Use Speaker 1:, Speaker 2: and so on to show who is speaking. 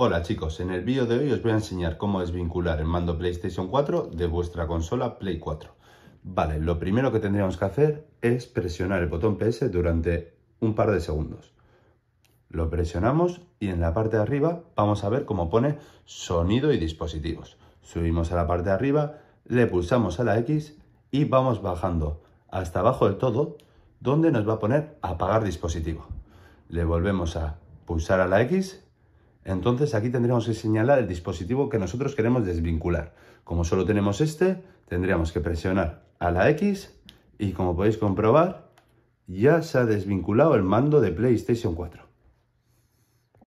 Speaker 1: Hola chicos, en el vídeo de hoy os voy a enseñar cómo desvincular el mando PlayStation 4 de vuestra consola Play 4. Vale, lo primero que tendríamos que hacer es presionar el botón PS durante un par de segundos. Lo presionamos y en la parte de arriba vamos a ver cómo pone sonido y dispositivos. Subimos a la parte de arriba, le pulsamos a la X y vamos bajando hasta abajo del todo donde nos va a poner apagar dispositivo. Le volvemos a pulsar a la X entonces aquí tendríamos que señalar el dispositivo que nosotros queremos desvincular. Como solo tenemos este, tendríamos que presionar a la X y como podéis comprobar, ya se ha desvinculado el mando de PlayStation 4.